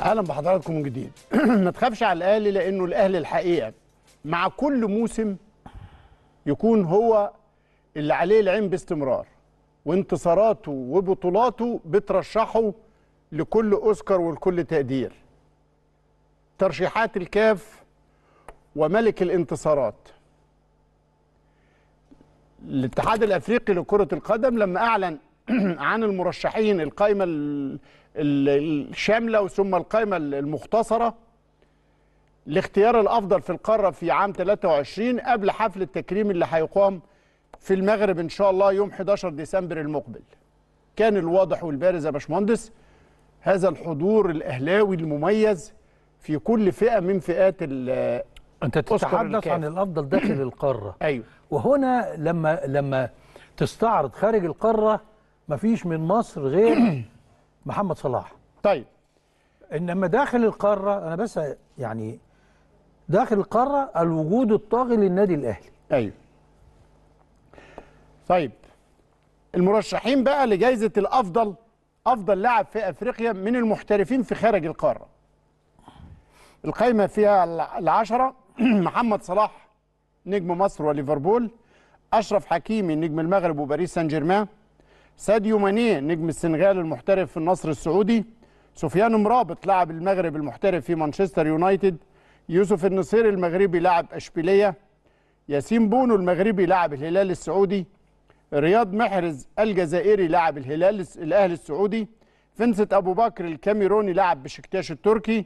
اهلا بحضراتكم من جديد ما تخافش على الاهلي لانه الاهلي الحقيقه مع كل موسم يكون هو اللي عليه العين باستمرار وانتصاراته وبطولاته بترشحه لكل اوسكار ولكل تقدير ترشيحات الكاف وملك الانتصارات الاتحاد الافريقي لكره القدم لما اعلن عن المرشحين القائمة الشاملة ثم القائمة المختصرة لاختيار الأفضل في القارة في عام 23 قبل حفل التكريم اللي هيقام في المغرب إن شاء الله يوم 11 ديسمبر المقبل كان الواضح والبارز يا باشمهندس هذا الحضور الأهلاوي المميز في كل فئة من فئات أنت تتحدث عن الأفضل داخل القارة أيوه وهنا لما لما تستعرض خارج القارة مفيش من مصر غير محمد صلاح طيب انما داخل القاره انا بس يعني داخل القاره الوجود الطاغي للنادي الاهلي ايوه طيب المرشحين بقى لجائزه الافضل افضل لاعب في افريقيا من المحترفين في خارج القاره القايمه فيها العشرة محمد صلاح نجم مصر وليفربول اشرف حكيمي نجم المغرب وباريس سان جيرمان ساديو ماني نجم السنغال المحترف في النصر السعودي سفيان مرابط لاعب المغرب المحترف في مانشستر يونايتد يوسف النصيري المغربي لاعب اشبيليه ياسين بونو المغربي لاعب الهلال السعودي رياض محرز الجزائري لاعب الهلال الاهلي السعودي فنسة ابو بكر الكاميروني لاعب بشكتاش التركي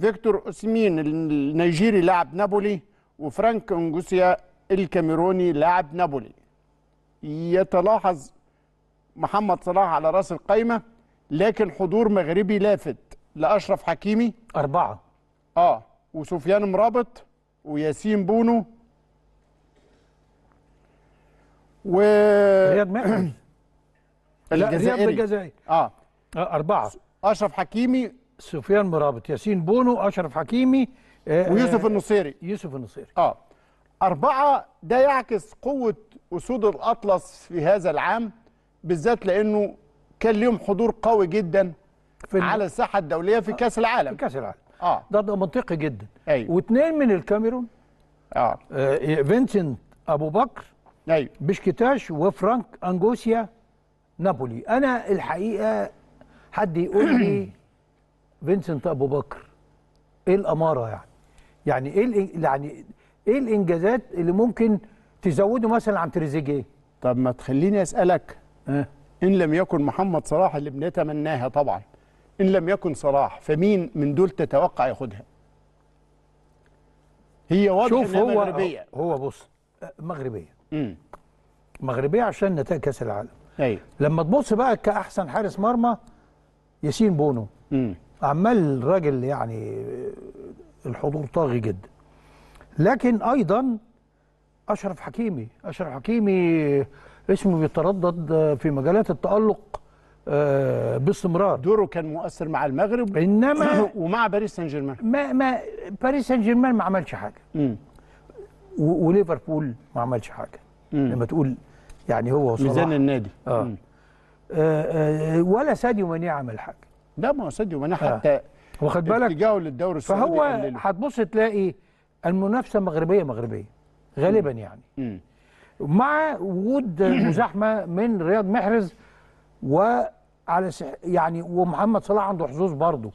فيكتور اوسمين النيجيري لاعب نابولي وفرانك انجوسيا الكاميروني لاعب نابولي يتلاحظ محمد صلاح على راس القايمه لكن حضور مغربي لافت لاشرف حكيمي اربعه اه وسفيان مرابط وياسين بونو و رياض محرز الجزائري رياض الجزائري آه. اه اربعه اشرف حكيمي سفيان مرابط ياسين بونو اشرف حكيمي آه،, آه ويوسف النصيري يوسف النصيري اه أربعة ده يعكس قوة أسود الأطلس في هذا العام بالذات لانه كان ليهم حضور قوي جدا في على الساحه الدوليه في آه، كاس العالم في كاس العالم اه ده, ده منطقي جدا ايوه واثنين من الكاميرون اه, آه فينسنت ابو بكر ايوه بشكتاش وفرانك انجوسيا نابولي انا الحقيقه حد يقول لي فينسنت ابو بكر ايه الاماره يعني يعني ايه يعني ايه الانجازات اللي ممكن تزوده مثلا عن تريزيجيه طب ما تخليني اسالك ان لم يكن محمد صلاح اللي بنتمناها طبعا ان لم يكن صلاح فمين من دول تتوقع ياخدها هي واضح شوف هو مغربيه هو بص أه، مغربيه امم مغربيه عشان نتائج كاس العالم ايوه لما تبص بقى كاحسن حارس مرمى ياسين بونو امم عمال راجل يعني أه، الحضور طاغي جدا لكن ايضا اشرف حكيمي اشرف حكيمي اسمه بيتردد آه، في مجالات التألق آه، باستمرار دوره كان مؤثر مع المغرب انما ومع باريس سان جيرمان ما ما باريس سان جيرمان ما عملش حاجه مم. وليفربول ما عملش حاجه مم. لما تقول يعني هو وصلاح ميزان النادي آه. آه, آه ولا ساديو ماني عمل حاجه لا ما هو ساديو ماني آه. حتى آه. واخد بالك اتجاهه للدوري السعودي فهو هتبص تلاقي المنافسه مغربيه مغربيه غالبا مم. يعني مم. مع وجود مزاحمه من رياض محرز وعلى يعني ومحمد صلاح عنده حظوظ برضه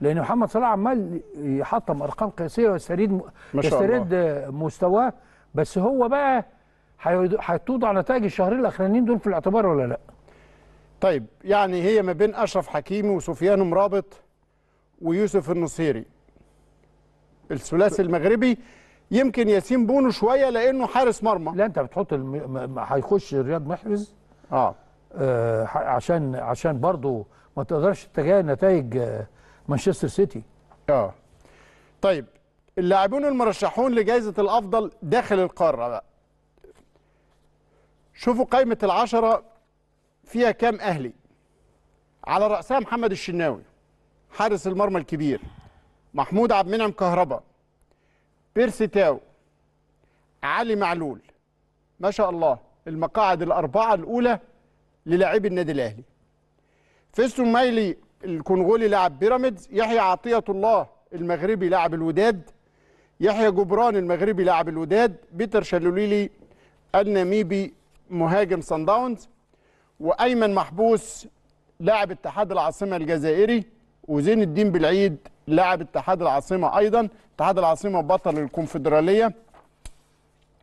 لان محمد صلاح عمال يحطم ارقام قياسيه ويستريد يستريد مستواه بس هو بقى هيتوضع نتائج الشهرين الاخرانيين دول في الاعتبار ولا لا؟ طيب يعني هي ما بين اشرف حكيمي وسفيان مرابط ويوسف النصيري الثلاثي المغربي يمكن ياسين بونو شويه لانه حارس مرمى لا انت بتحط الم... هيخش رياض محرز اه, آه عشان عشان برضه ما تقدرش تتجاهل نتائج آه، مانشستر سيتي اه طيب اللاعبون المرشحون لجائزه الافضل داخل القاره بقى شوفوا قائمه العشره فيها كام اهلي على راسها محمد الشناوي حارس المرمى الكبير محمود عبد المنعم كهربا بيرسي تاو علي معلول ما شاء الله المقاعد الأربعة الأولى للاعبي النادي الأهلي فيستون مايلي الكونغولي لاعب بيراميدز يحيى عطية الله المغربي لاعب الوداد يحيى جبران المغربي لاعب الوداد بيتر شلوليلي الناميبي مهاجم سان داونز وايمن محبوس لاعب اتحاد العاصمه الجزائري وزين الدين بالعيد لاعب اتحاد العاصمه ايضا اتحاد العاصمه بطل الكونفدراليه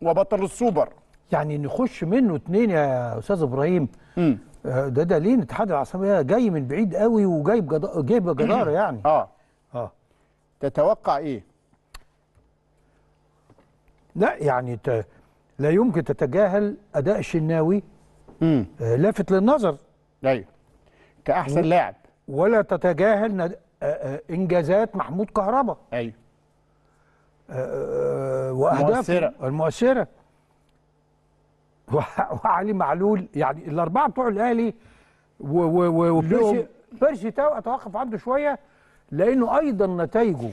وبطل السوبر يعني نخش منه اتنين يا استاذ ابراهيم م. آه، ده دليل اتحاد العاصمه جاي من بعيد قوي وجايب جايب جداره يعني اه اه تتوقع ايه لا يعني ت... لا يمكن تتجاهل اداء الشناوي آه لافت للنظر ايوه كاحسن لاعب ولا تتجاهل انجازات محمود كهربا ايوه واهدافه المؤثره المؤثره وعلي معلول يعني الاربعه بتوع الاهلي وبيرسي بيرسي تاو اتوقف عنده شويه لانه ايضا نتائجه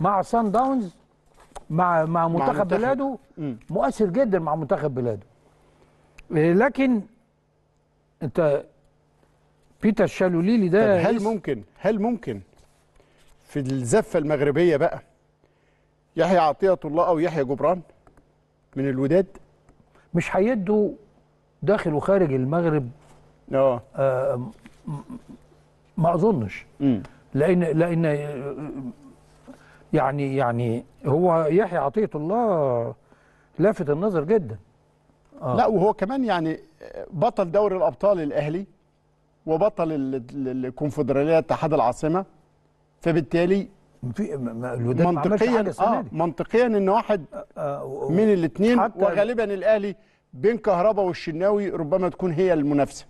مع سان داونز مع مع منتخب, مع بلاده مؤثر جدا مع منتخب بلاده لكن انت بيتر شالوليلي ده هل إيه؟ ممكن هل ممكن في الزفه المغربيه بقى يحيى عطيه الله او يحيى جبران من الوداد مش هيدوا داخل وخارج المغرب اه, آه، ما اظنش م. لان لان آه، يعني يعني هو يحيى عطيه الله لافت النظر جدا آه. لا وهو كمان يعني بطل دوري الابطال الاهلي وبطل الكونفدراليه اتحاد العاصمه فبالتالي منطقيا آه منطقيا ان واحد أه، أه، من الاثنين وغالبا الاهلي بين كهربا والشناوي ربما تكون هي المنافسه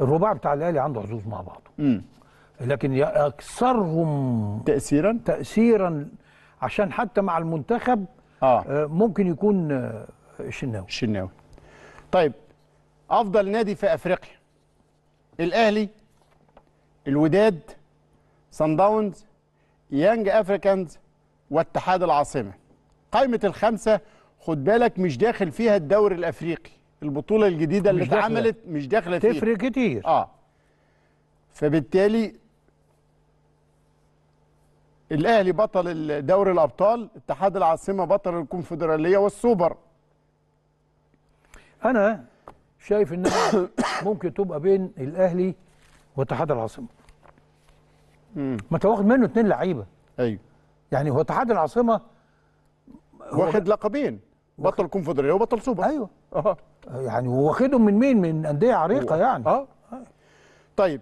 الرباع بتاع الاهلي عنده حظوظ مع بعضه مم. لكن اكثرهم تاثيرا تاثيرا عشان حتى مع المنتخب آه. آه، ممكن يكون الشناوي الشناوي طيب افضل نادي في افريقيا الاهلي الوداد سان داونز يانج افريكانز واتحاد العاصمه قائمه الخمسه خد بالك مش داخل فيها الدوري الافريقي البطوله الجديده اللي اتعملت مش داخله فيها تفرق كتير اه فبالتالي الاهلي بطل دوري الابطال اتحاد العاصمه بطل الكونفدراليه والسوبر انا شايف انها ممكن تبقى بين الاهلي واتحاد العاصمه ما انت واخد منه اتنين لعيبه ايوه يعني هو اتحاد العاصمه هو واخد لقبين بطل كونفدراليه وبطل سوبر ايوه اه يعني واخدهم من مين من انديه عريقه أوه. يعني اه طيب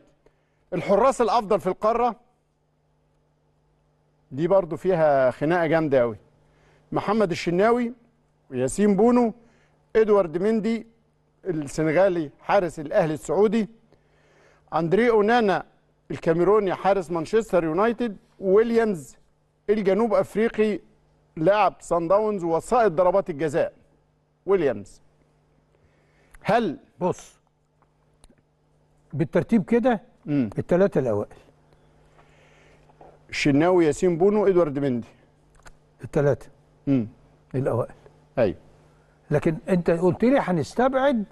الحراس الافضل في القاره دي برضو فيها خناقه جامده قوي محمد الشناوي وياسين بونو ادوارد مندي السنغالي حارس الاهلي السعودي اندري اونانا الكاميروني حارس مانشستر يونايتد ويليامز الجنوب افريقي لاعب سان داونز وسائط ضربات الجزاء ويليامز هل بص بالترتيب كده الثلاثه الاوائل شناوي ياسين بونو ادوارد مندي الثلاثه الاوائل ايوه لكن انت قلت لي هنستبعد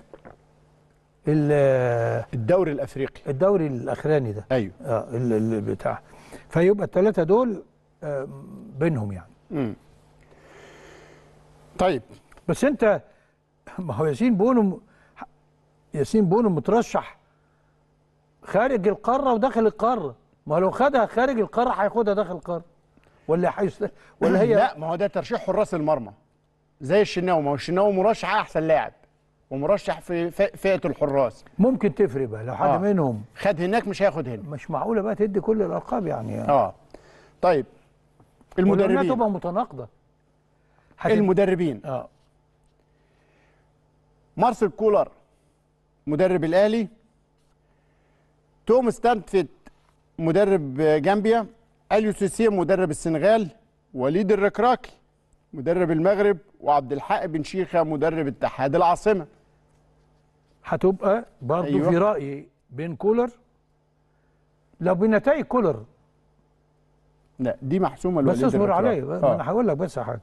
الدوري الافريقي الدوري الاخراني ده ايوه اه بتاع فيبقى الثلاثه دول آه، بينهم يعني امم طيب بس انت ما هو ياسين بونو ياسين بونو مترشح خارج القاره وداخل القاره ما لو خدها خارج القاره هياخدها داخل القاره ولا ولا هي لا ما هو ده ترشيح حراس المرمى زي الشناوي ما هو الشناوي مرشح احسن لاعب ومرشح في فئه الحراس ممكن تفرق بقى لو حد آه. منهم خد هناك مش هياخد هنا مش معقوله بقى تدي كل الالقاب يعني, يعني. اه طيب المدربين تبقى متناقضه حتب... المدربين اه مارسيل كولر مدرب الاهلي توم ستانفيت مدرب جامبيا اليو سيسي مدرب السنغال وليد الركراكي مدرب المغرب وعبد الحق بن شيخه مدرب اتحاد العاصمه هتبقى برضه أيوة. في رايي بين كولر لو بنتائج كولر لا دي محسومه بس اصبر عليا آه. انا هقول لك بس حاجه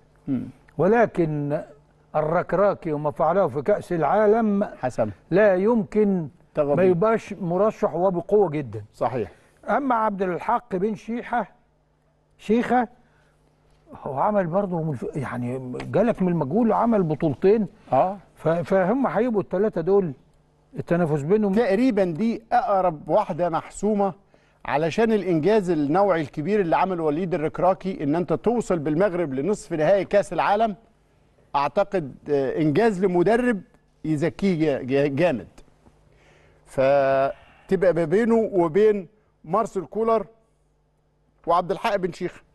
ولكن الركراكي وما فعله في كاس العالم حسن لا يمكن تغضي. ما يبقاش مرشح وبقوه جدا صحيح اما عبد الحق بن شيحه شيخه هو عمل برضه يعني جالك من المجهول عمل بطولتين اه فهم هيبقوا الثلاثه دول التنافس بينهم تقريبا دي اقرب واحده محسومه علشان الانجاز النوعي الكبير اللي عمله وليد الركراكي ان انت توصل بالمغرب لنصف نهائي كاس العالم اعتقد آه، انجاز لمدرب يزكيه جامد فتبقى ما بينه وبين مارسيل كولر وعبد الحق بن شيخه